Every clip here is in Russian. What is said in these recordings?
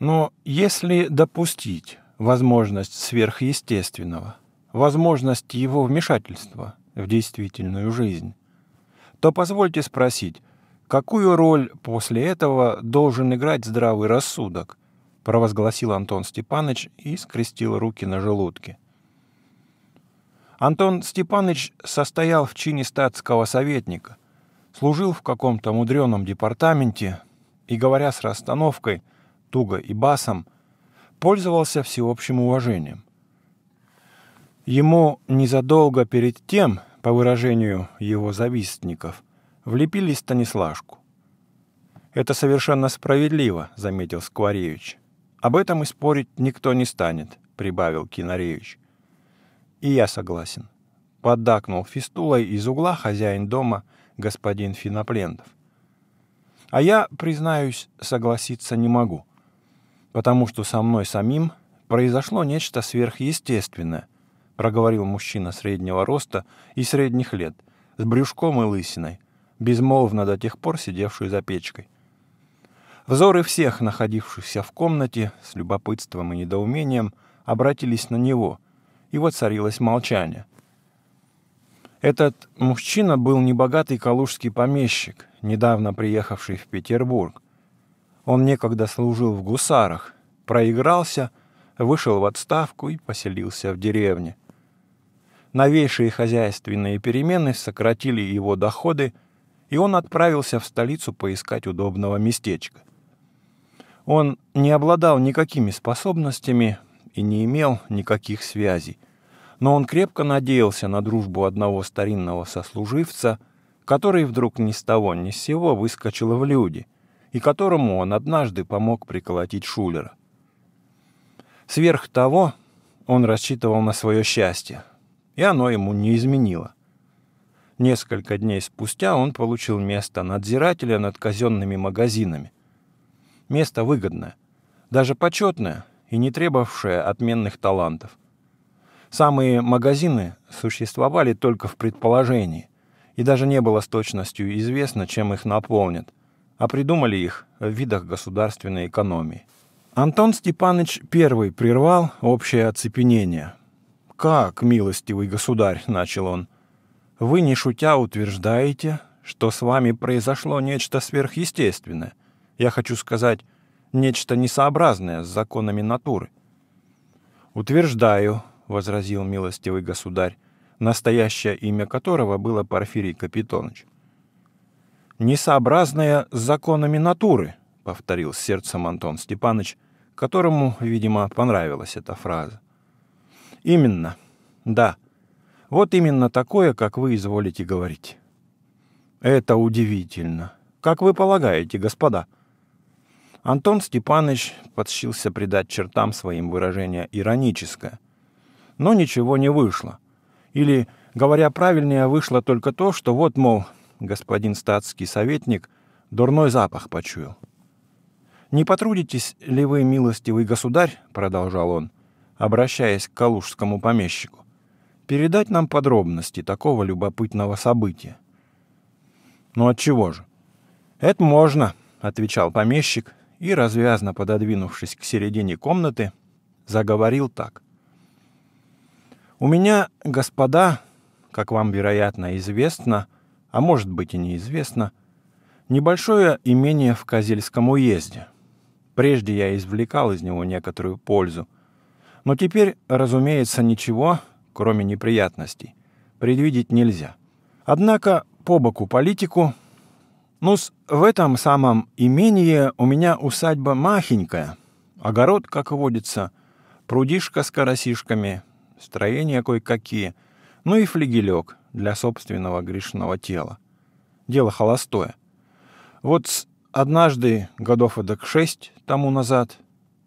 Но если допустить возможность сверхъестественного, возможность его вмешательства в действительную жизнь, то позвольте спросить, какую роль после этого должен играть здравый рассудок, провозгласил Антон Степанович и скрестил руки на желудке. Антон Степанович состоял в чине статского советника, служил в каком-то мудреном департаменте и, говоря с расстановкой, туго и басом, пользовался всеобщим уважением. Ему незадолго перед тем, по выражению его завистников, влепили Станислашку. «Это совершенно справедливо», — заметил Скворевич. «Об этом и спорить никто не станет», — прибавил Кинаревич. «И я согласен», — поддакнул фистулой из угла хозяин дома господин Финоплендов. «А я, признаюсь, согласиться не могу», — потому что со мной самим произошло нечто сверхъестественное, проговорил мужчина среднего роста и средних лет, с брюшком и лысиной, безмолвно до тех пор сидевший за печкой. Взоры всех, находившихся в комнате, с любопытством и недоумением, обратились на него, и воцарилось молчание. Этот мужчина был небогатый калужский помещик, недавно приехавший в Петербург, он некогда служил в гусарах, проигрался, вышел в отставку и поселился в деревне. Новейшие хозяйственные перемены сократили его доходы, и он отправился в столицу поискать удобного местечка. Он не обладал никакими способностями и не имел никаких связей, но он крепко надеялся на дружбу одного старинного сослуживца, который вдруг ни с того ни с сего выскочил в люди – и которому он однажды помог приколотить Шулера. Сверх того он рассчитывал на свое счастье, и оно ему не изменило. Несколько дней спустя он получил место надзирателя над казенными магазинами. Место выгодное, даже почетное и не требовавшее отменных талантов. Самые магазины существовали только в предположении, и даже не было с точностью известно, чем их наполнят – а придумали их в видах государственной экономии. Антон Степанович первый прервал общее оцепенение. «Как, милостивый государь», — начал он, — «вы, не шутя, утверждаете, что с вами произошло нечто сверхъестественное. Я хочу сказать, нечто несообразное с законами натуры». «Утверждаю», — возразил милостивый государь, настоящее имя которого было Порфирий Капитонович, несообразная с законами натуры», — повторил сердцем Антон Степанович, которому, видимо, понравилась эта фраза. «Именно, да, вот именно такое, как вы изволите говорить». «Это удивительно. Как вы полагаете, господа?» Антон Степанович подщился придать чертам своим выражение ироническое. Но ничего не вышло. Или, говоря правильнее, вышло только то, что вот, мол, господин статский советник, дурной запах почуял. «Не потрудитесь ли вы, милостивый государь, — продолжал он, обращаясь к калужскому помещику, — передать нам подробности такого любопытного события?» «Ну от чего же?» «Это можно», — отвечал помещик и, развязно пододвинувшись к середине комнаты, заговорил так. «У меня, господа, как вам, вероятно, известно, — а может быть и неизвестно, небольшое имение в Козельском уезде. Прежде я извлекал из него некоторую пользу, но теперь, разумеется, ничего, кроме неприятностей, предвидеть нельзя. Однако по боку политику, ну в этом самом имении у меня усадьба махенькая, огород, как водится, прудишка с карасишками, строения кое-какие, ну и флигелек для собственного грешного тела. Дело холостое. Вот однажды, годов эдак шесть тому назад,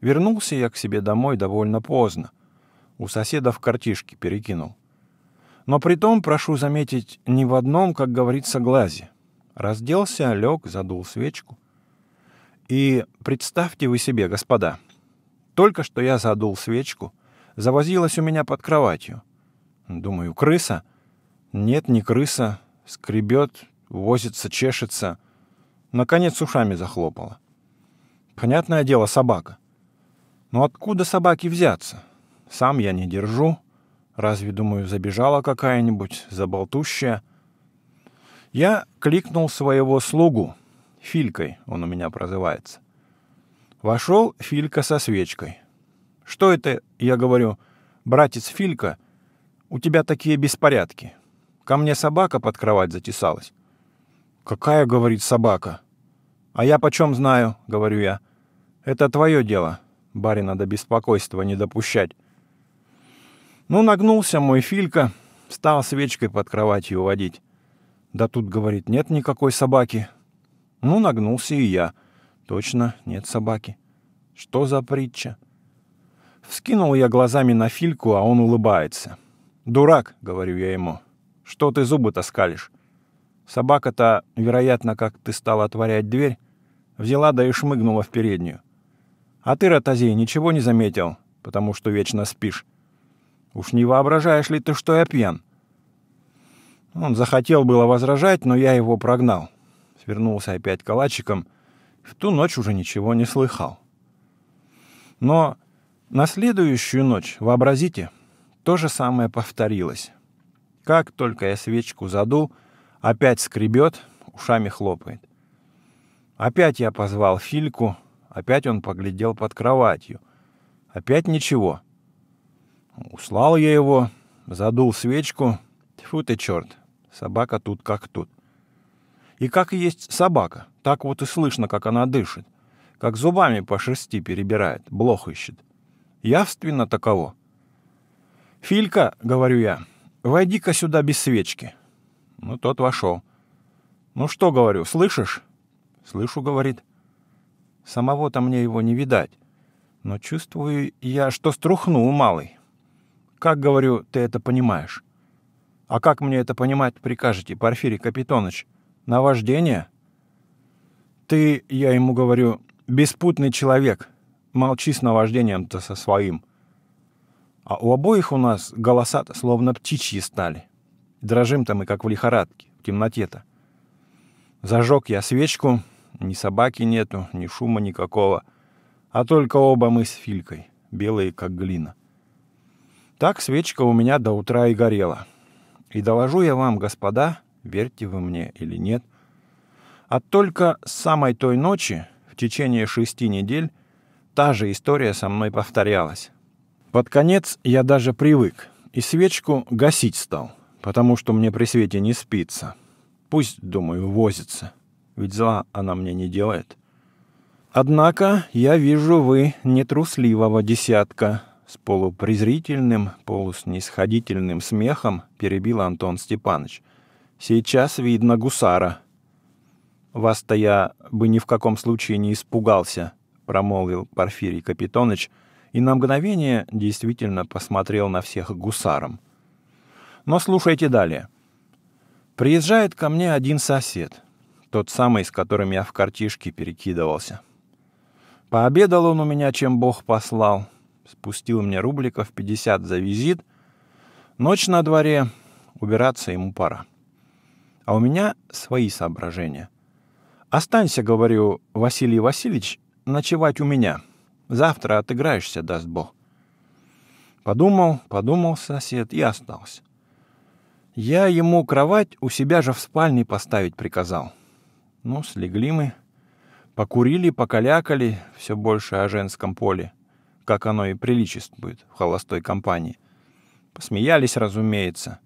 вернулся я к себе домой довольно поздно. У соседа в картишке перекинул. Но при том, прошу заметить, ни в одном, как говорится, глазе. Разделся, лег, задул свечку. И представьте вы себе, господа, только что я задул свечку, завозилась у меня под кроватью. Думаю, крыса — нет, не крыса. Скребет, возится, чешется. Наконец ушами захлопала. Понятное дело, собака. Но откуда собаки взяться? Сам я не держу. Разве, думаю, забежала какая-нибудь, заболтущая? Я кликнул своего слугу. Филькой он у меня прозывается. Вошел Филька со свечкой. «Что это?» — я говорю. «Братец Филька, у тебя такие беспорядки. Ко мне собака под кровать затесалась. «Какая, — говорит, — собака?» «А я почем знаю?» — говорю я. «Это твое дело, барина до беспокойства не допущать». Ну, нагнулся мой Филька, стал свечкой под кроватью водить. Да тут, говорит, нет никакой собаки. Ну, нагнулся и я. Точно, нет собаки. Что за притча? Вскинул я глазами на Фильку, а он улыбается. «Дурак», — говорю я ему, что ты зубы таскалишь? Собака-то, вероятно, как ты стала отворять дверь, взяла да и шмыгнула в переднюю. А ты, Ротозей, ничего не заметил, потому что вечно спишь. Уж не воображаешь ли ты, что я пьян? Он захотел было возражать, но я его прогнал. Свернулся опять калачиком. В ту ночь уже ничего не слыхал. Но на следующую ночь, вообразите, то же самое повторилось. Как только я свечку заду, опять скребет, ушами хлопает. Опять я позвал Фильку, опять он поглядел под кроватью. Опять ничего. Услал я его, задул свечку. фу ты, черт, собака тут как тут. И как и есть собака, так вот и слышно, как она дышит. Как зубами по шерсти перебирает, блох ищет. Явственно таково. «Филька», — говорю я, — «Войди-ка сюда без свечки». Ну, тот вошел. «Ну что, — говорю, — слышишь?» «Слышу, — говорит. Самого-то мне его не видать. Но чувствую я, что струхнул малый. Как, — говорю, — ты это понимаешь?» «А как мне это понимать, прикажете, Порфирий Капитоныч? Наваждение?» «Ты, — я ему говорю, — беспутный человек. Молчи с наваждением-то со своим. А у обоих у нас голоса словно птичьи стали. Дрожим-то мы, как в лихорадке, в темноте-то. Зажег я свечку, ни собаки нету, ни шума никакого, а только оба мы с Филькой, белые, как глина. Так свечка у меня до утра и горела. И доложу я вам, господа, верьте вы мне или нет, а только с самой той ночи, в течение шести недель, та же история со мной повторялась. Под конец я даже привык и свечку гасить стал, потому что мне при свете не спится. Пусть, думаю, возится, ведь зла она мне не делает. Однако я вижу вы нетрусливого десятка. С полупрезрительным, полуснисходительным смехом перебил Антон Степанович. Сейчас видно гусара. Вас-то я бы ни в каком случае не испугался, промолвил Порфирий Капитоныч — и на мгновение действительно посмотрел на всех гусаром. Но слушайте далее. Приезжает ко мне один сосед, тот самый, с которым я в картишке перекидывался. Пообедал он у меня, чем Бог послал, спустил мне рубликов 50 за визит. Ночь на дворе, убираться ему пора. А у меня свои соображения. «Останься, — говорю, — Василий Васильевич, ночевать у меня». Завтра отыграешься, даст Бог. Подумал, подумал сосед и остался. Я ему кровать у себя же в спальне поставить приказал. Ну, слегли мы. Покурили, покалякали все больше о женском поле, как оно и приличествует в холостой компании. Посмеялись, разумеется.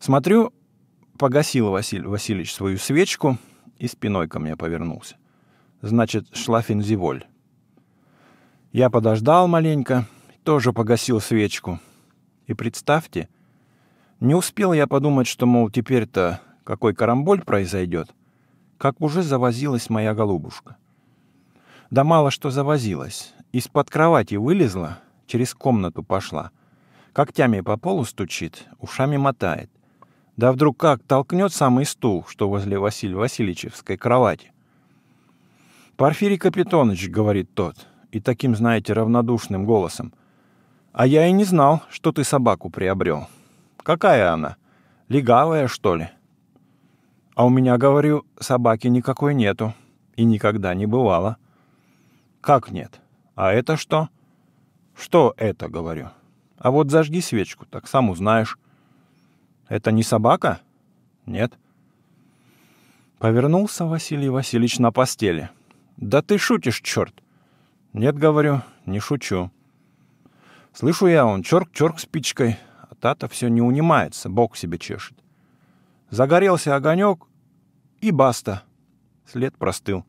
Смотрю, погасил Василь Васильевич свою свечку и спиной ко мне повернулся. Значит, шла фензиволь. Я подождал маленько, тоже погасил свечку. И представьте, не успел я подумать, что, мол, теперь-то какой карамболь произойдет, как уже завозилась моя голубушка. Да мало что завозилась. Из-под кровати вылезла, через комнату пошла. Когтями по полу стучит, ушами мотает. Да вдруг как толкнет самый стул, что возле Василия Васильевичевской кровати. «Порфирий Капитонович говорит тот, и таким, знаете, равнодушным голосом. «А я и не знал, что ты собаку приобрел. Какая она? Легавая, что ли?» «А у меня, говорю, собаки никакой нету. И никогда не бывало». «Как нет? А это что?» «Что это?» — говорю. «А вот зажги свечку, так сам узнаешь». «Это не собака?» «Нет». Повернулся Василий Васильевич на постели. «Да ты шутишь, черт! «Нет, — говорю, — не шучу». Слышу я, он чёрк-чёрк спичкой, а та-то всё не унимается, бок себе чешет. Загорелся огонёк и баста. След простыл.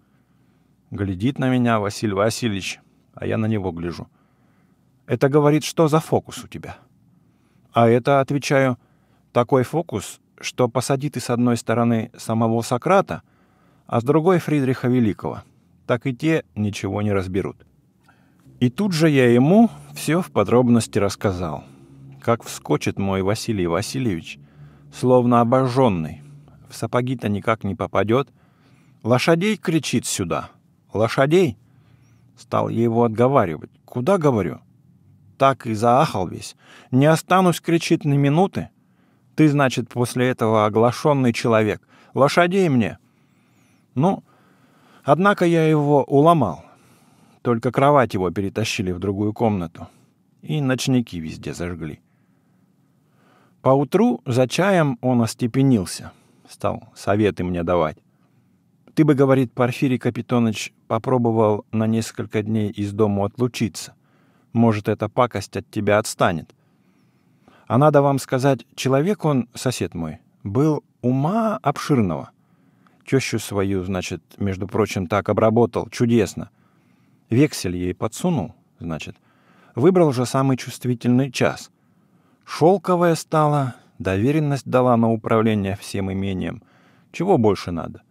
Глядит на меня Василий Васильевич, а я на него гляжу. Это говорит, что за фокус у тебя? А это, отвечаю, такой фокус, что посади ты с одной стороны самого Сократа, а с другой Фридриха Великого. Так и те ничего не разберут. И тут же я ему все в подробности рассказал. Как вскочит мой Василий Васильевич, словно обожженный. В сапоги-то никак не попадет. «Лошадей!» — кричит сюда. «Лошадей!» Стал я его отговаривать. «Куда, говорю?» Так и заахал весь. «Не останусь!» — кричит на минуты. «Ты, значит, после этого оглашенный человек. Лошадей мне!» Ну, однако я его уломал. Только кровать его перетащили в другую комнату. И ночники везде зажгли. Поутру за чаем он остепенился. Стал советы мне давать. «Ты бы, — говорит Порфирий Капитонович, попробовал на несколько дней из дому отлучиться. Может, эта пакость от тебя отстанет. А надо вам сказать, человек он, сосед мой, был ума обширного. Тещу свою, значит, между прочим, так обработал, чудесно — Вексель ей подсунул, значит. Выбрал же самый чувствительный час. Шелковая стала, доверенность дала на управление всем имением. Чего больше надо?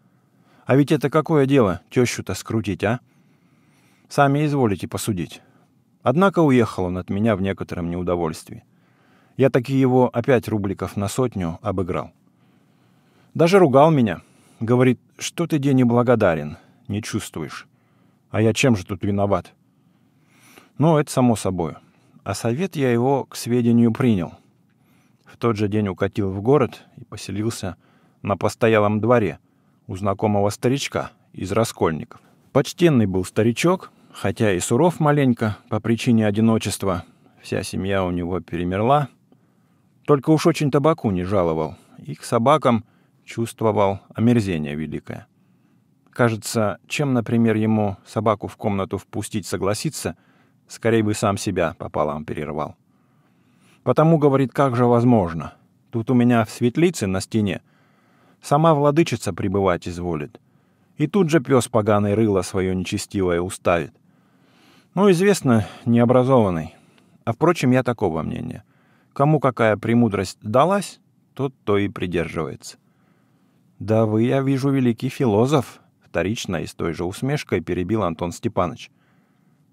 А ведь это какое дело, тещу-то скрутить, а? Сами изволите посудить. Однако уехал он от меня в некотором неудовольствии. Я таки его опять рубликов на сотню обыграл. Даже ругал меня. Говорит, что ты, день неблагодарен, не чувствуешь. А я чем же тут виноват? Ну, это само собой. А совет я его к сведению принял. В тот же день укатил в город и поселился на постоялом дворе у знакомого старичка из Раскольников. Почтенный был старичок, хотя и суров маленько по причине одиночества. Вся семья у него перемерла. Только уж очень табаку не жаловал. И к собакам чувствовал омерзение великое. Кажется, чем, например, ему собаку в комнату впустить согласиться, скорее бы сам себя пополам перервал. Потому, говорит, как же возможно? Тут у меня в светлице на стене сама владычица пребывать изволит. И тут же пес поганый рыло свое нечестивое уставит. Ну, известно, необразованный. А впрочем, я такого мнения. Кому какая премудрость далась, тот то и придерживается. «Да вы, я вижу, великий философ», вторично и с той же усмешкой перебил Антон Степанович.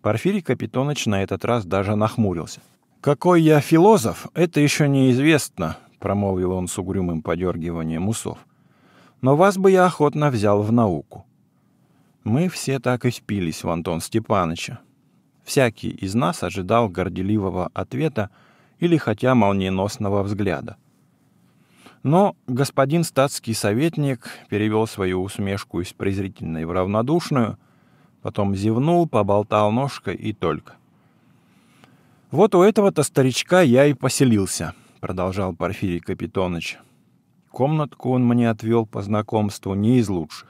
Порфирий Капитоныч на этот раз даже нахмурился. «Какой я философ, это еще неизвестно», — промолвил он с угрюмым подергиванием усов. «Но вас бы я охотно взял в науку». Мы все так и спились, в Антон Степановича. Всякий из нас ожидал горделивого ответа или хотя молниеносного взгляда — но господин статский советник перевел свою усмешку из презрительной в равнодушную, потом зевнул, поболтал ножкой и только. «Вот у этого-то старичка я и поселился», — продолжал Порфирий Капитоныч. Комнатку он мне отвел по знакомству не из лучших.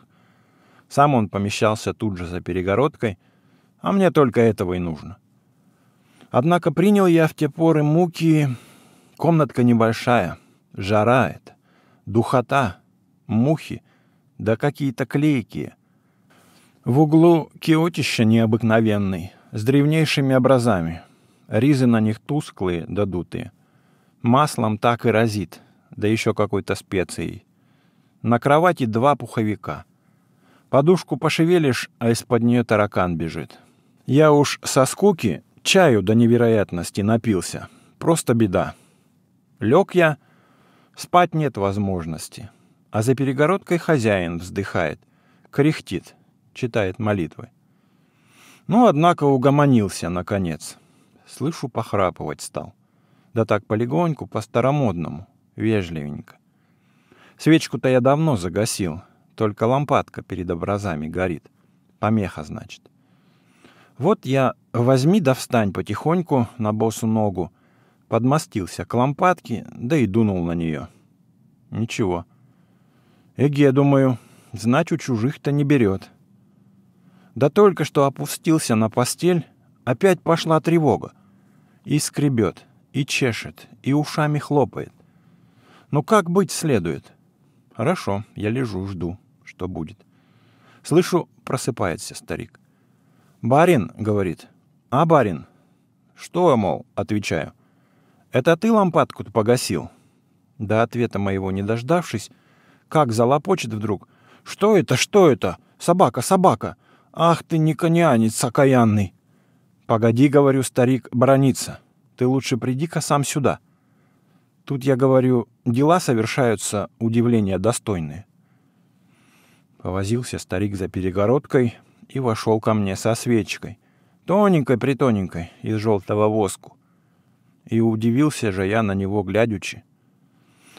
Сам он помещался тут же за перегородкой, а мне только этого и нужно. Однако принял я в те поры муки... Комнатка небольшая, Жара это, духота, мухи, да какие-то клейкие. В углу киотища необыкновенный, с древнейшими образами. Ризы на них тусклые, додутые. Маслом так и разит, да еще какой-то специей. На кровати два пуховика. Подушку пошевелишь, а из-под нее таракан бежит. Я уж со скуки чаю до невероятности напился. Просто беда. Лег я, Спать нет возможности. А за перегородкой хозяин вздыхает, кряхтит, читает молитвы. Ну, однако угомонился, наконец. Слышу, похрапывать стал. Да так полегоньку, по-старомодному, вежливенько. Свечку-то я давно загасил, только лампадка перед образами горит. Помеха, значит. Вот я возьми да встань потихоньку на босу ногу, подмостился к лампадке, да и дунул на нее. Ничего. Эге, думаю, знать у чужих-то не берет. Да только что опустился на постель, опять пошла тревога. И скребет, и чешет, и ушами хлопает. Ну как быть следует? Хорошо, я лежу, жду, что будет. Слышу, просыпается старик. «Барин», — говорит. «А, барин?» «Что, мол?» — отвечаю. «Это ты лампадку-то погасил?» До ответа моего не дождавшись, как залопочет вдруг. «Что это? Что это? Собака, собака! Ах ты, не конянец окаянный!» «Погоди, — говорю, старик, — брониться. Ты лучше приди-ка сам сюда». Тут я говорю, дела совершаются, удивления достойные. Повозился старик за перегородкой и вошел ко мне со свечкой, тоненькой-притоненькой, из желтого воску и удивился же я на него глядячи.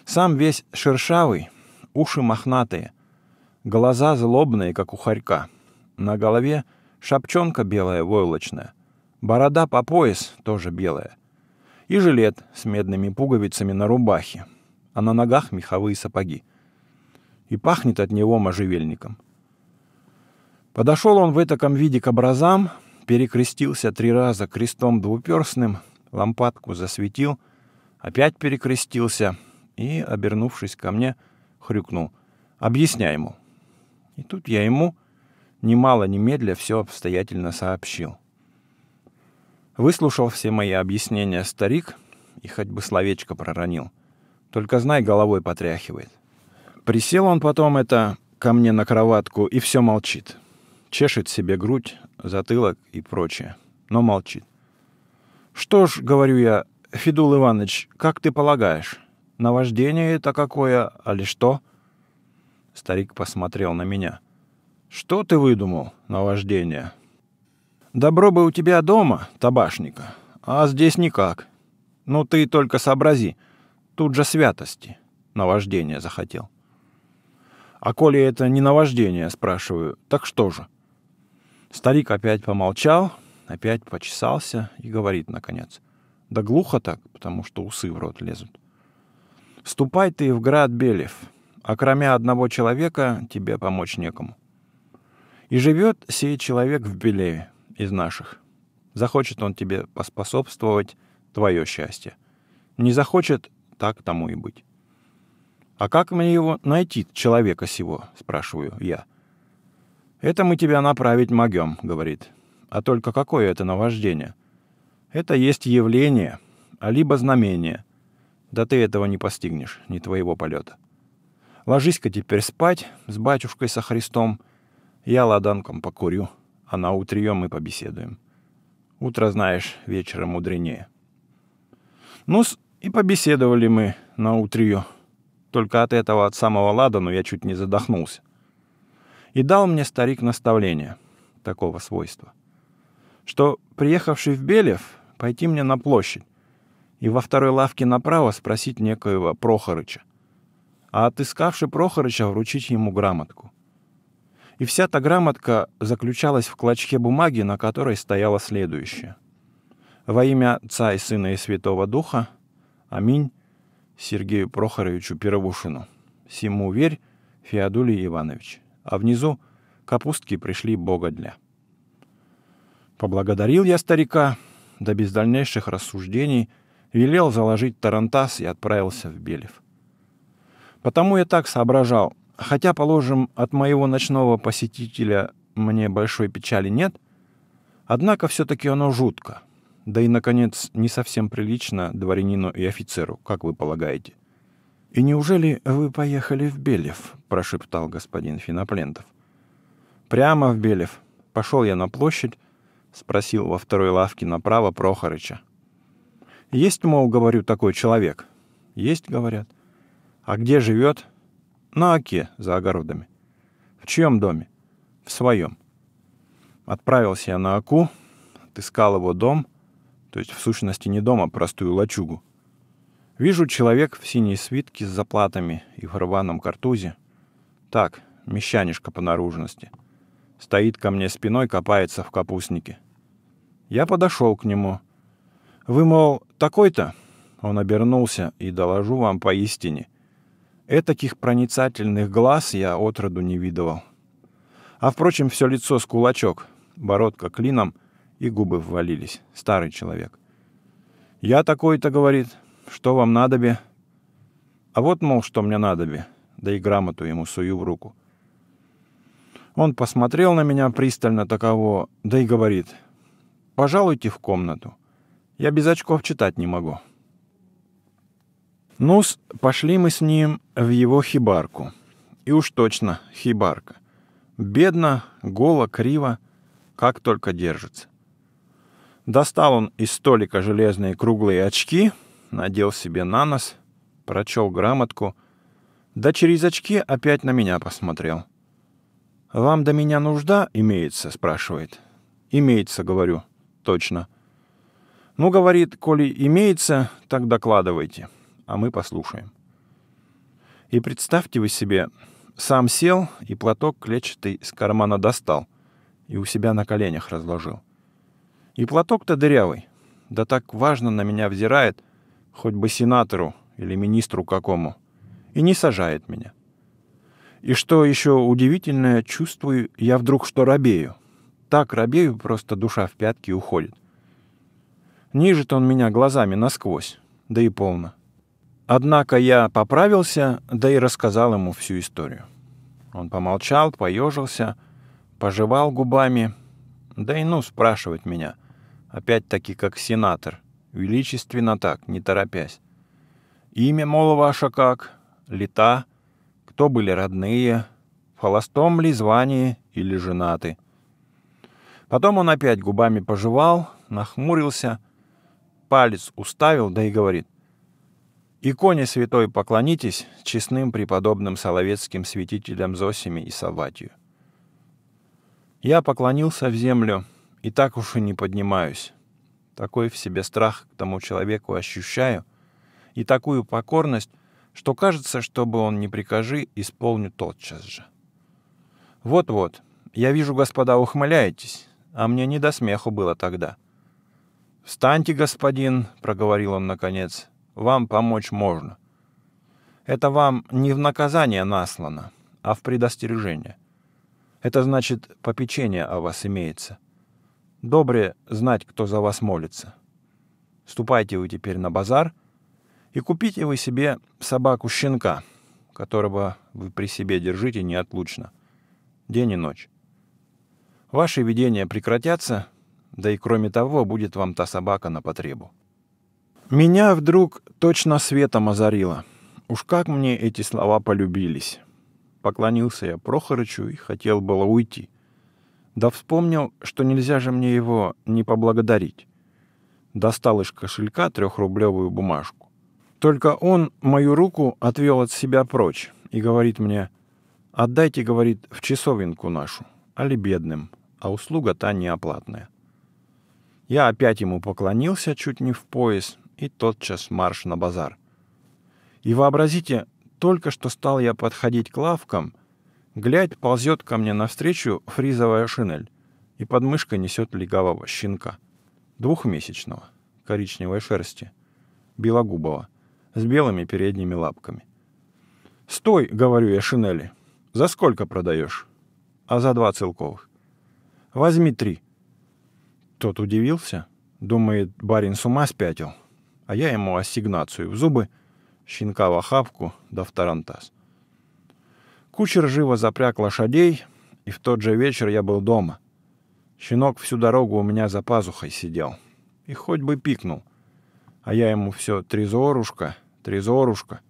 Сам весь шершавый, уши мохнатые, глаза злобные, как у хорька. На голове шапчонка белая войлочная, борода по пояс тоже белая, и жилет с медными пуговицами на рубахе, а на ногах меховые сапоги. И пахнет от него можжевельником. Подошел он в этом виде к образам, перекрестился три раза крестом двуперстным — лампадку засветил, опять перекрестился и, обернувшись ко мне, хрюкнул. «Объясняй ему». И тут я ему немало немедля все обстоятельно сообщил. Выслушал все мои объяснения старик и хоть бы словечко проронил. Только знай, головой потряхивает. Присел он потом это ко мне на кроватку и все молчит. Чешет себе грудь, затылок и прочее, но молчит. «Что ж, — говорю я, — Федул Иванович, как ты полагаешь, наваждение это какое, али что?» Старик посмотрел на меня. «Что ты выдумал, наваждение?» «Добро бы у тебя дома, табашника, а здесь никак. Ну ты только сообрази, тут же святости, наваждение захотел». «А коли это не наваждение, — спрашиваю, — так что же?» Старик опять помолчал, опять почесался и говорит, наконец. Да глухо так, потому что усы в рот лезут. Ступай ты в град Белев, а кроме одного человека тебе помочь некому. И живет сей человек в Белеве из наших. Захочет он тебе поспособствовать твое счастье. Не захочет, так тому и быть. «А как мне его найти, человека сего?» — спрашиваю я. «Это мы тебя направить могем», — говорит. А только какое это наваждение? Это есть явление, а либо знамение. Да ты этого не постигнешь, не твоего полета. Ложись-ка теперь спать с батюшкой со Христом. Я ладанком покурю, а на утрием мы побеседуем. Утро знаешь, вечером мудренее. ну и побеседовали мы на утрию. Только от этого, от самого ладану, я чуть не задохнулся. И дал мне старик наставление такого свойства — что, приехавший в Белев, пойти мне на площадь и во второй лавке направо спросить некоего Прохорыча, а отыскавший Прохорыча вручить ему грамотку. И вся та грамотка заключалась в клочке бумаги, на которой стояло следующее. «Во имя Отца и Сына и Святого Духа. Аминь. Сергею Прохоровичу Пировушину. Сему верь, Феодулий Иванович». А внизу капустки пришли Бога для. Поблагодарил я старика, да без дальнейших рассуждений велел заложить тарантас и отправился в Белев. Потому я так соображал, хотя, положим, от моего ночного посетителя мне большой печали нет, однако все-таки оно жутко, да и, наконец, не совсем прилично дворянину и офицеру, как вы полагаете. «И неужели вы поехали в Белев?» – прошептал господин Финоплентов. «Прямо в Белев. Пошел я на площадь, — спросил во второй лавке направо Прохорыча. «Есть, мол, говорю, такой человек?» «Есть, — говорят. А где живет?» «На оке, за огородами». «В чьем доме?» «В своем». Отправился я на оку, отыскал его дом, то есть в сущности не дом, а простую лачугу. Вижу человек в синей свитке с заплатами и в рваном картузе. Так, мещанишка по наружности — Стоит ко мне спиной, копается в капустнике. Я подошел к нему. «Вы, мол, такой-то?» Он обернулся и доложу вам поистине. Этаких проницательных глаз я отроду не видывал. А, впрочем, все лицо с кулачок, бородка клином, и губы ввалились. Старый человек. «Я такой-то, — говорит, — что вам надобе?» «А вот, мол, что мне надобе?» Да и грамоту ему сую в руку. Он посмотрел на меня пристально таково, да и говорит, «Пожалуйте в комнату. Я без очков читать не могу». Ну, пошли мы с ним в его хибарку. И уж точно хибарка. Бедно, голо, криво, как только держится. Достал он из столика железные круглые очки, надел себе на нос, прочел грамотку, да через очки опять на меня посмотрел — «Вам до меня нужда имеется?» — спрашивает. «Имеется», — говорю. «Точно». «Ну, — говорит, — коли имеется, так докладывайте, а мы послушаем». И представьте вы себе, сам сел и платок клетчатый из кармана достал и у себя на коленях разложил. И платок-то дырявый, да так важно на меня взирает, хоть бы сенатору или министру какому, и не сажает меня. — и что еще удивительное, чувствую я вдруг, что робею. Так робею, просто душа в пятки уходит. Нижит он меня глазами насквозь, да и полно. Однако я поправился, да и рассказал ему всю историю. Он помолчал, поежился, пожевал губами. Да и ну спрашивать меня. Опять-таки как сенатор. Величественно так, не торопясь. Имя, мол, ваше как? Лита кто были родные, в холостом ли звании или женаты. Потом он опять губами пожевал, нахмурился, палец уставил, да и говорит. «Иконе святой поклонитесь честным преподобным соловецким святителям Зосиме и Саватию». Я поклонился в землю и так уж и не поднимаюсь. Такой в себе страх к тому человеку ощущаю и такую покорность, что кажется, что бы он ни прикажи, исполню тотчас же. Вот-вот, я вижу, господа, ухмыляетесь, а мне не до смеху было тогда. «Встаньте, господин», — проговорил он наконец, — «вам помочь можно. Это вам не в наказание наслано, а в предостережение. Это значит, попечение о вас имеется. Добре знать, кто за вас молится. Ступайте вы теперь на базар — и купите вы себе собаку-щенка, которого вы при себе держите неотлучно, день и ночь. Ваши видения прекратятся, да и кроме того будет вам та собака на потребу. Меня вдруг точно светом озарило. Уж как мне эти слова полюбились. Поклонился я Прохорычу и хотел было уйти. Да вспомнил, что нельзя же мне его не поблагодарить. Достал из кошелька трехрублевую бумажку. Только он мою руку отвел от себя прочь и говорит мне, «Отдайте, — говорит, — в часовинку нашу, али бедным, а услуга та неоплатная». Я опять ему поклонился чуть не в пояс и тотчас марш на базар. И вообразите, только что стал я подходить к лавкам, глядь, ползет ко мне навстречу фризовая шинель, и под мышкой несет легавого щенка. Двухмесячного, коричневой шерсти, белогубого с белыми передними лапками. «Стой!» — говорю я шинели. «За сколько продаешь?» «А за два целковых». «Возьми три». Тот удивился. Думает, барин с ума спятил. А я ему ассигнацию в зубы, щенка в охапку да в тарантас. Кучер живо запряг лошадей, и в тот же вечер я был дома. Щенок всю дорогу у меня за пазухой сидел. И хоть бы пикнул а я ему все «Трезорушка, трезорушка».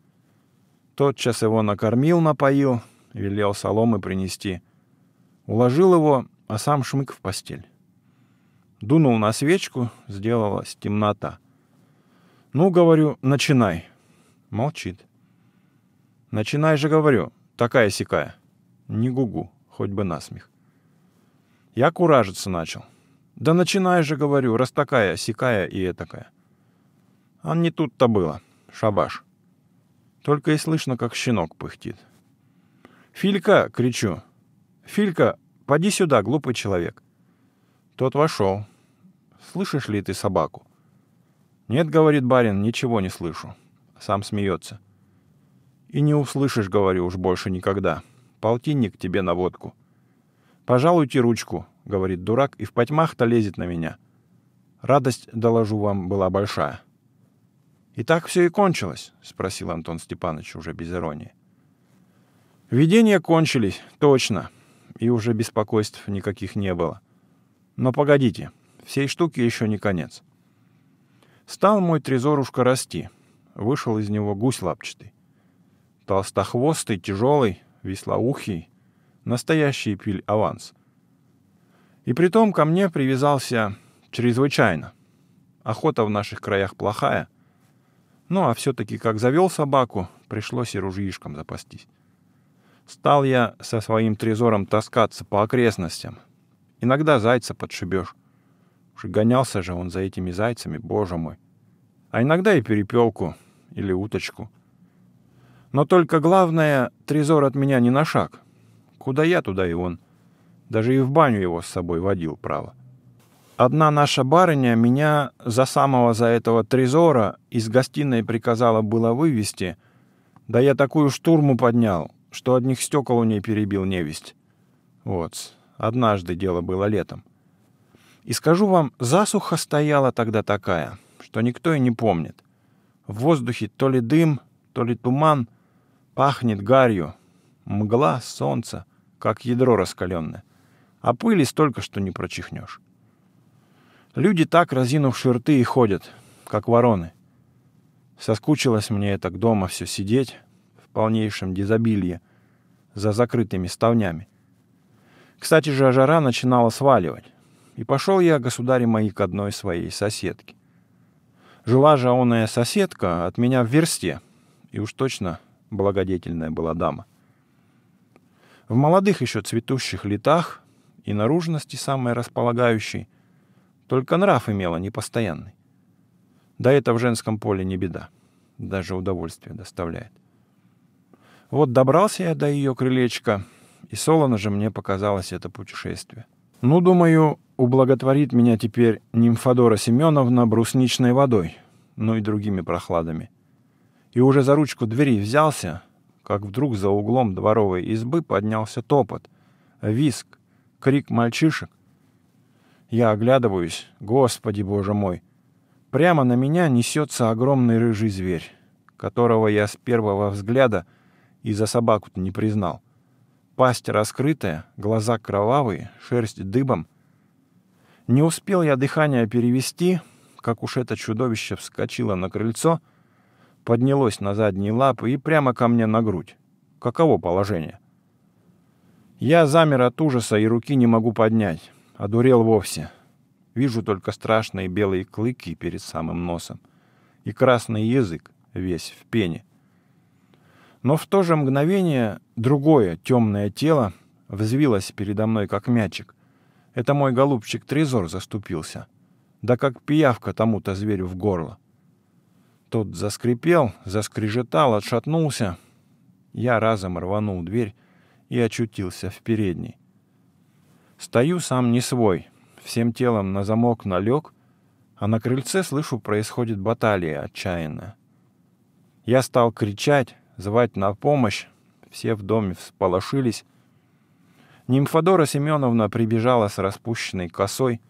Тотчас его накормил, напоил, велел соломы принести. Уложил его, а сам шмык в постель. Дунул на свечку, сделалась темнота. «Ну, — говорю, — начинай». Молчит. «Начинай же, — говорю, — такая-сякая». Не гугу, хоть бы насмех. Я куражиться начал. «Да начинай же, — говорю, — раз такая, сякая и этакая». Он а не тут-то было. Шабаш. Только и слышно, как щенок пыхтит. «Филька!» — кричу. «Филька, поди сюда, глупый человек!» Тот вошел. «Слышишь ли ты собаку?» «Нет, — говорит барин, — ничего не слышу». Сам смеется. «И не услышишь, — говорю, — уж больше никогда. Полтинник тебе на водку». «Пожалуйте ручку», — говорит дурак, и в потьмах-то лезет на меня. Радость, доложу вам, была большая. «И так все и кончилось?» — спросил Антон Степанович уже без иронии. «Видения кончились, точно, и уже беспокойств никаких не было. Но погодите, всей штуки еще не конец. Стал мой трезорушка расти. Вышел из него гусь лапчатый. Толстохвостый, тяжелый, веслоухий, настоящий пиль аванс. И притом ко мне привязался чрезвычайно. Охота в наших краях плохая, ну, а все-таки, как завел собаку, пришлось и ружьишком запастись. Стал я со своим трезором таскаться по окрестностям. Иногда зайца подшибешь. Уж гонялся же он за этими зайцами, боже мой. А иногда и перепелку или уточку. Но только главное, трезор от меня не на шаг. Куда я, туда и он. Даже и в баню его с собой водил, право одна наша барыня меня за самого за этого трезора из гостиной приказала было вывести, да я такую штурму поднял, что одних стекол у ней перебил невесть. Вот, однажды дело было летом. И скажу вам, засуха стояла тогда такая, что никто и не помнит. В воздухе то ли дым, то ли туман, пахнет гарью, мгла, солнце, как ядро раскаленное. А пыли столько, что не прочихнешь. Люди так, разинув рты, и ходят, как вороны. Соскучилось мне так дома все сидеть в полнейшем дизобилье за закрытыми ставнями. Кстати же, жара начинала сваливать, и пошел я, государе мои, к одной своей соседке. Жила же оная соседка от меня в версте, и уж точно благодетельная была дама. В молодых еще цветущих летах и наружности самой располагающей – только нрав имела непостоянный. Да это в женском поле не беда. Даже удовольствие доставляет. Вот добрался я до ее крылечка, и солоно же мне показалось это путешествие. Ну, думаю, ублаготворит меня теперь Нимфодора Семеновна брусничной водой, ну и другими прохладами. И уже за ручку двери взялся, как вдруг за углом дворовой избы поднялся топот, виск, крик мальчишек, я оглядываюсь. Господи, боже мой! Прямо на меня несется огромный рыжий зверь, которого я с первого взгляда и за собаку-то не признал. Пасть раскрытая, глаза кровавые, шерсть дыбом. Не успел я дыхание перевести, как уж это чудовище вскочило на крыльцо, поднялось на задние лапы и прямо ко мне на грудь. Каково положение? Я замер от ужаса и руки не могу поднять одурел вовсе. Вижу только страшные белые клыки перед самым носом и красный язык весь в пене. Но в то же мгновение другое темное тело взвилось передо мной, как мячик. Это мой голубчик Трезор заступился. Да как пиявка тому-то зверю в горло. Тот заскрипел, заскрежетал, отшатнулся. Я разом рванул дверь и очутился в передней. Стою сам не свой, всем телом на замок налег, а на крыльце, слышу, происходит баталия отчаянно. Я стал кричать, звать на помощь, все в доме всполошились. Нимфодора Семеновна прибежала с распущенной косой,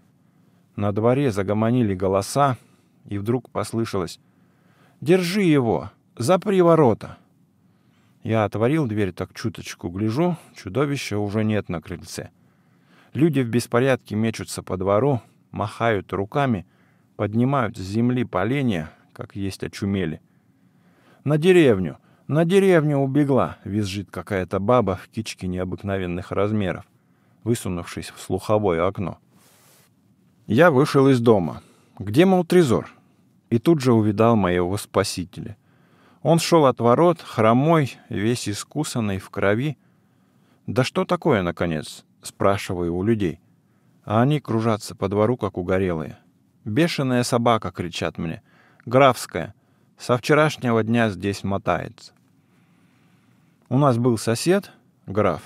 на дворе загомонили голоса, и вдруг послышалось «Держи его! Запри ворота!» Я отворил дверь так чуточку, гляжу, чудовища уже нет на крыльце — Люди в беспорядке мечутся по двору, махают руками, поднимают с земли поленья, как есть очумели. «На деревню! На деревню убегла!» — визжит какая-то баба в кичке необыкновенных размеров, высунувшись в слуховое окно. Я вышел из дома. Где, мол, трезор? И тут же увидал моего спасителя. Он шел от ворот, хромой, весь искусанный, в крови. Да что такое, наконец? спрашиваю у людей. А они кружатся по двору, как угорелые. «Бешеная собака!» — кричат мне. «Графская! Со вчерашнего дня здесь мотается!» У нас был сосед, граф.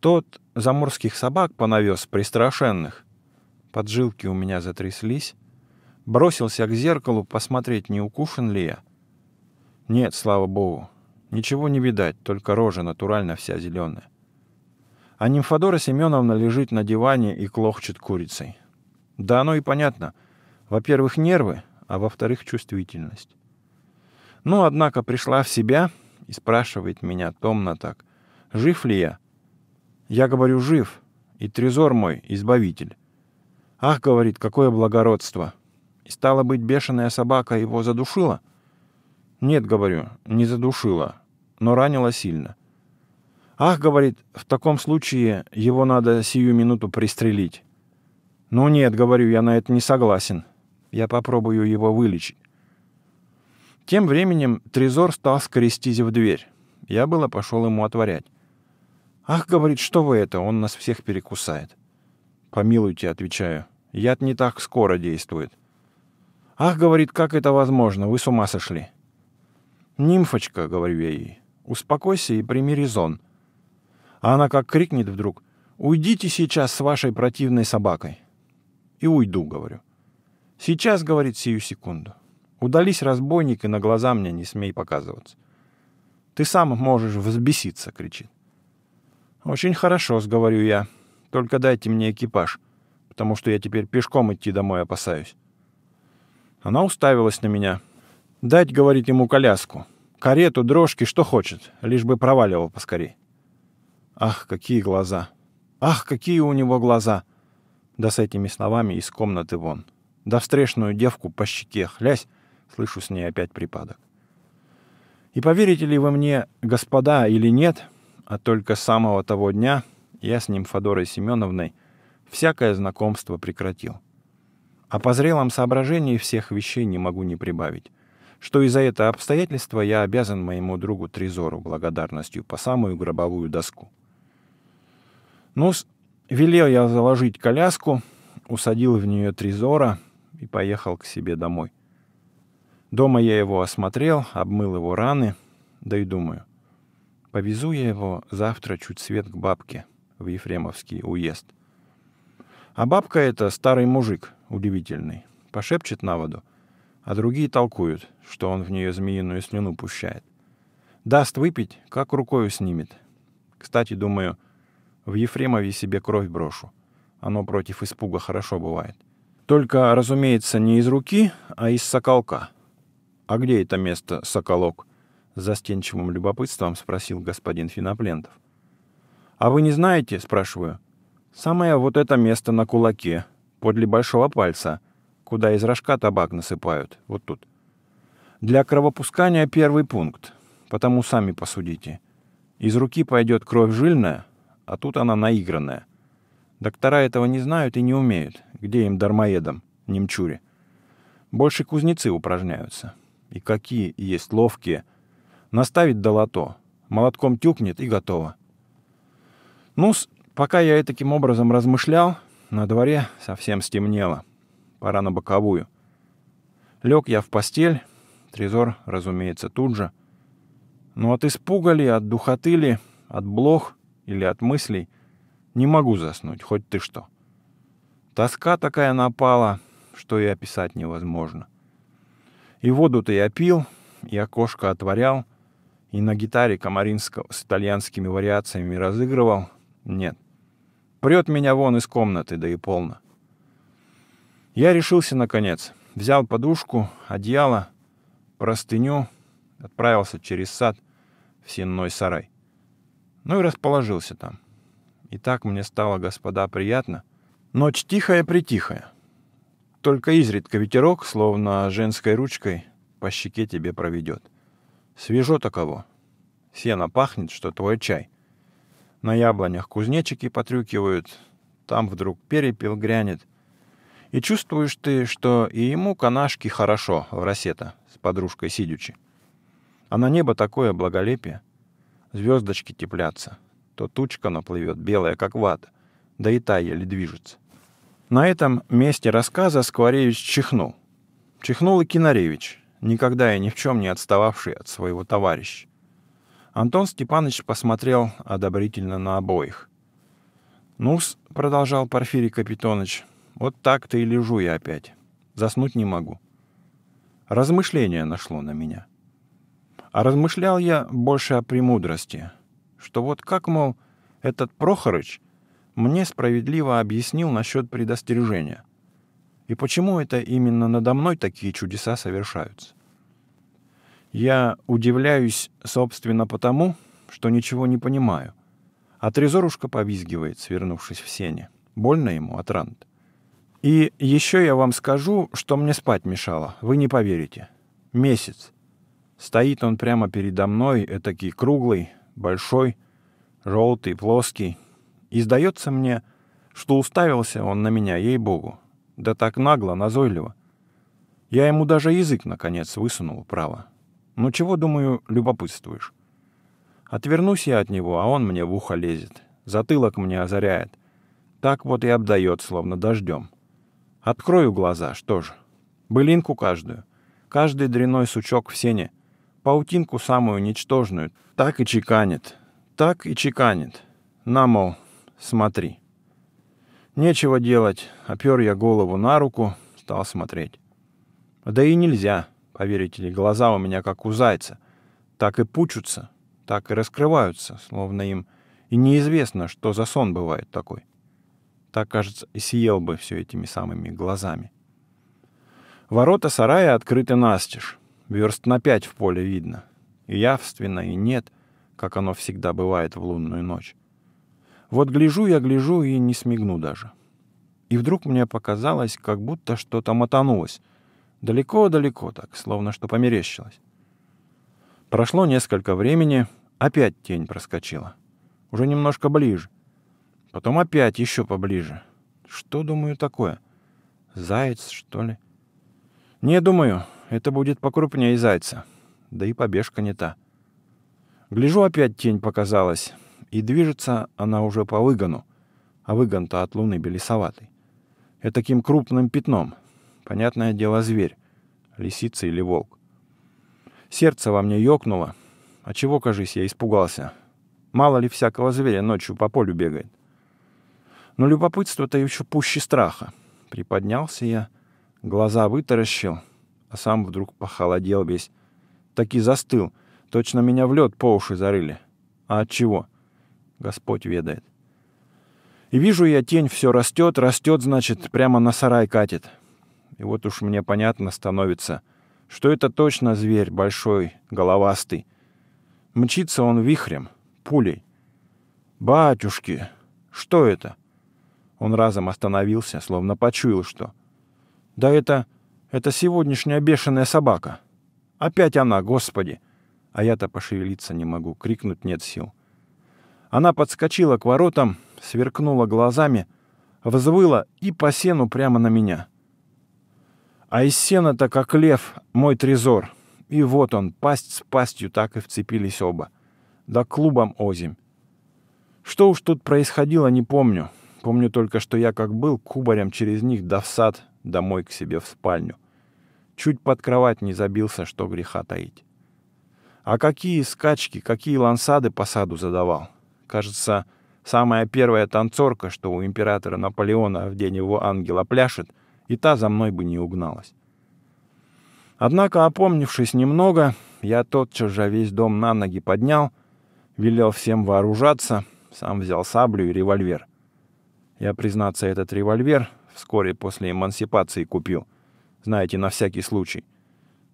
Тот заморских собак понавез пристрашенных. Поджилки у меня затряслись. Бросился к зеркалу посмотреть, не укушен ли я. Нет, слава богу, ничего не видать, только рожа натурально вся зеленая. А Нимфодора Семеновна лежит на диване и клохчет курицей. Да оно и понятно. Во-первых, нервы, а во-вторых, чувствительность. Ну, однако, пришла в себя и спрашивает меня томно так. «Жив ли я?» Я говорю «жив», и трезор мой — избавитель. «Ах, — говорит, — какое благородство!» И стало быть, бешеная собака его задушила? Нет, — говорю, — не задушила, но ранила сильно. «Ах, — говорит, — в таком случае его надо сию минуту пристрелить». «Ну нет, — говорю, — я на это не согласен. Я попробую его вылечить». Тем временем Трезор стал скрестись в дверь. Я было пошел ему отворять. «Ах, — говорит, — что вы это? Он нас всех перекусает». «Помилуйте, — отвечаю, — яд не так скоро действует». «Ах, — говорит, — как это возможно? Вы с ума сошли». «Нимфочка, — говорю я ей, — успокойся и прими резон. А она как крикнет вдруг «Уйдите сейчас с вашей противной собакой!» И уйду, говорю. «Сейчас, — говорит, — сию секунду. Удались, разбойник, и на глаза мне не смей показываться. Ты сам можешь взбеситься, — кричит. «Очень хорошо, — сговорю я. Только дайте мне экипаж, потому что я теперь пешком идти домой опасаюсь». Она уставилась на меня. «Дать, — говорит ему, — коляску. Карету, дрожки, что хочет, лишь бы проваливал поскорей. Ах, какие глаза! Ах, какие у него глаза! Да с этими словами из комнаты вон. Да встречную девку по щеке хлясь, слышу с ней опять припадок. И поверите ли вы мне, господа, или нет, а только с самого того дня я с ним, Фадорой Семеновной, всякое знакомство прекратил. А по зрелом соображении всех вещей не могу не прибавить, что из за это обстоятельства я обязан моему другу Трезору благодарностью по самую гробовую доску. Ну, велел я заложить коляску, усадил в нее Тризора и поехал к себе домой. Дома я его осмотрел, обмыл его раны, да и думаю, повезу я его завтра чуть свет к бабке в Ефремовский уезд. А бабка это старый мужик, удивительный, пошепчет на воду, а другие толкуют, что он в нее змеиную слюну пущает. Даст выпить, как рукою снимет. Кстати, думаю, — в Ефремове себе кровь брошу. Оно против испуга хорошо бывает. Только, разумеется, не из руки, а из соколка. А где это место, соколок? С застенчивым любопытством спросил господин Финоплентов. А вы не знаете, спрашиваю. Самое вот это место на кулаке, подле большого пальца, куда из рожка табак насыпают, вот тут. Для кровопускания первый пункт, потому сами посудите. Из руки пойдет кровь жильная, а тут она наигранная. Доктора этого не знают и не умеют. Где им дармоедам, немчури? Больше кузнецы упражняются. И какие есть ловкие. Наставить долото. Молотком тюкнет и готово. ну пока я таким образом размышлял, на дворе совсем стемнело. Пора на боковую. Лег я в постель. Трезор, разумеется, тут же. Но ну, от испуга ли, от духоты ли, от блох — или от мыслей, не могу заснуть, хоть ты что. Тоска такая напала, что и описать невозможно. И воду-то я пил, и окошко отворял, и на гитаре Комаринского с итальянскими вариациями разыгрывал. Нет. Прет меня вон из комнаты, да и полно. Я решился наконец. Взял подушку, одеяло, простыню, отправился через сад в сенной сарай. Ну и расположился там. И так мне стало, господа, приятно. Ночь тихая-притихая. Только изредка ветерок, словно женской ручкой, по щеке тебе проведет. Свежо таково. Сено пахнет, что твой чай. На яблонях кузнечики потрюкивают, там вдруг перепел грянет. И чувствуешь ты, что и ему канашки хорошо в рассета с подружкой сидячи. А на небо такое благолепие — звездочки теплятся, то тучка наплывет белая, как вата, да и та еле движется. На этом месте рассказа Скворевич чихнул. Чихнул и Кинаревич, никогда и ни в чем не отстававший от своего товарища. Антон Степанович посмотрел одобрительно на обоих. «Ну-с», — продолжал Порфирий Капитонович, — «вот так-то и лежу я опять. Заснуть не могу». Размышление нашло на меня. А размышлял я больше о премудрости, что вот как, мол, этот Прохорыч мне справедливо объяснил насчет предостережения. И почему это именно надо мной такие чудеса совершаются? Я удивляюсь, собственно, потому, что ничего не понимаю. А Трезорушка повизгивает, свернувшись в сене. Больно ему от рант. И еще я вам скажу, что мне спать мешало. Вы не поверите. Месяц. Стоит он прямо передо мной, этакий круглый, большой, желтый, плоский. И сдается мне, что уставился он на меня, ей-богу. Да так нагло, назойливо. Я ему даже язык, наконец, высунул, право. Ну чего, думаю, любопытствуешь? Отвернусь я от него, а он мне в ухо лезет. Затылок мне озаряет. Так вот и обдает, словно дождем. Открою глаза, что же. Былинку каждую. Каждый дряной сучок в сене паутинку самую ничтожную. Так и чеканит, так и чеканит. На, мол, смотри. Нечего делать, опер я голову на руку, стал смотреть. Да и нельзя, поверите ли, глаза у меня как у зайца. Так и пучутся, так и раскрываются, словно им и неизвестно, что за сон бывает такой. Так, кажется, и съел бы все этими самыми глазами. Ворота сарая открыты настежь. Верст на пять в поле видно. И явственно, и нет, как оно всегда бывает в лунную ночь. Вот гляжу я, гляжу и не смигну даже. И вдруг мне показалось, как будто что-то мотанулось. Далеко-далеко так, словно что померещилось. Прошло несколько времени, опять тень проскочила. Уже немножко ближе. Потом опять еще поближе. Что, думаю, такое? Заяц, что ли? Не думаю, это будет покрупнее зайца. Да и побежка не та. Гляжу, опять тень показалась. И движется она уже по выгону. А выгон-то от луны белесоватый. Это таким крупным пятном. Понятное дело, зверь. Лисица или волк. Сердце во мне ёкнуло. А чего, кажись, я испугался. Мало ли всякого зверя ночью по полю бегает. Но любопытство-то еще пуще страха. Приподнялся я, глаза вытаращил — а сам вдруг похолодел весь. Таки застыл. Точно меня в лед по уши зарыли. А от чего? Господь ведает. И вижу я, тень все растет, растет, значит, прямо на сарай катит. И вот уж мне понятно становится, что это точно зверь большой, головастый. Мчится он вихрем, пулей. «Батюшки, что это?» Он разом остановился, словно почуял что. «Да это это сегодняшняя бешеная собака. Опять она, господи! А я-то пошевелиться не могу, крикнуть нет сил. Она подскочила к воротам, сверкнула глазами, взвыла и по сену прямо на меня. А из сена-то, как лев, мой трезор. И вот он, пасть с пастью так и вцепились оба. Да клубом озимь. Что уж тут происходило, не помню. Помню только, что я как был кубарем через них да в сад, домой к себе в спальню. Чуть под кровать не забился, что греха таить. А какие скачки, какие лансады по саду задавал. Кажется, самая первая танцорка, что у императора Наполеона в день его ангела пляшет, и та за мной бы не угналась. Однако, опомнившись немного, я тотчас же весь дом на ноги поднял, велел всем вооружаться, сам взял саблю и револьвер. Я, признаться, этот револьвер вскоре после эмансипации купил. Знаете, на всякий случай.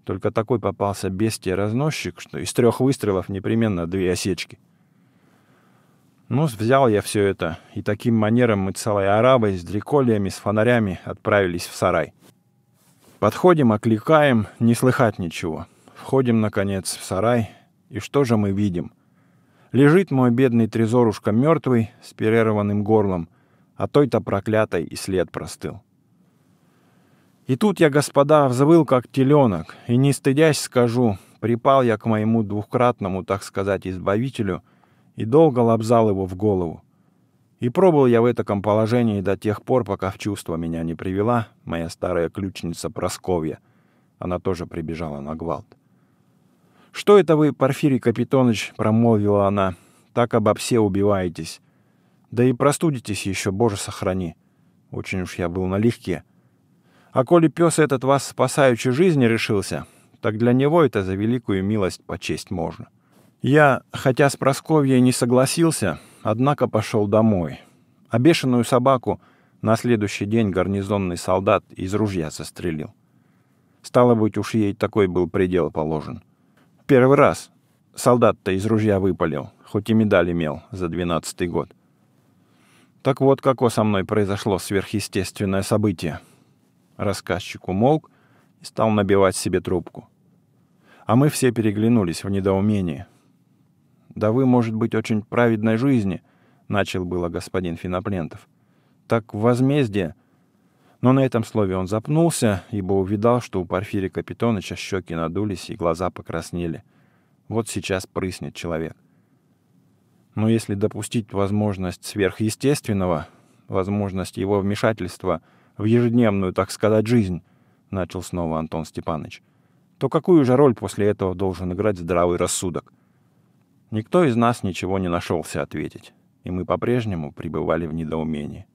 Только такой попался бестия-разносчик, что из трех выстрелов непременно две осечки. Ну, взял я все это, и таким манером мы целой арабой с дрекольями, с фонарями отправились в сарай. Подходим, окликаем, не слыхать ничего. Входим, наконец, в сарай, и что же мы видим? Лежит мой бедный трезорушка мертвый, с перерванным горлом а той-то проклятой и след простыл. И тут я, господа, взвыл, как теленок, и, не стыдясь, скажу, припал я к моему двухкратному, так сказать, избавителю и долго лобзал его в голову. И пробовал я в этом положении до тех пор, пока в чувство меня не привела моя старая ключница Просковья. Она тоже прибежала на гвалт. «Что это вы, Порфирий Капитоныч?» — промолвила она. «Так обо все убиваетесь. Да и простудитесь еще, боже сохрани. Очень уж я был налегке. А коли пес этот вас спасающий жизни решился, так для него это за великую милость почесть можно. Я, хотя с Просковьей не согласился, однако пошел домой. А бешеную собаку на следующий день гарнизонный солдат из ружья застрелил. Стало быть, уж ей такой был предел положен. Первый раз солдат-то из ружья выпалил, хоть и медаль имел за двенадцатый год. Так вот, како со мной произошло сверхъестественное событие. Рассказчик умолк и стал набивать себе трубку. А мы все переглянулись в недоумении. «Да вы, может быть, очень праведной жизни», — начал было господин Финоплентов. «Так в возмездие...» Но на этом слове он запнулся, ибо увидал, что у Порфирия Капитоныча щеки надулись и глаза покраснели. Вот сейчас прыснет человек. Но если допустить возможность сверхъестественного, возможность его вмешательства в ежедневную, так сказать, жизнь, начал снова Антон Степанович, то какую же роль после этого должен играть здравый рассудок? Никто из нас ничего не нашелся ответить, и мы по-прежнему пребывали в недоумении.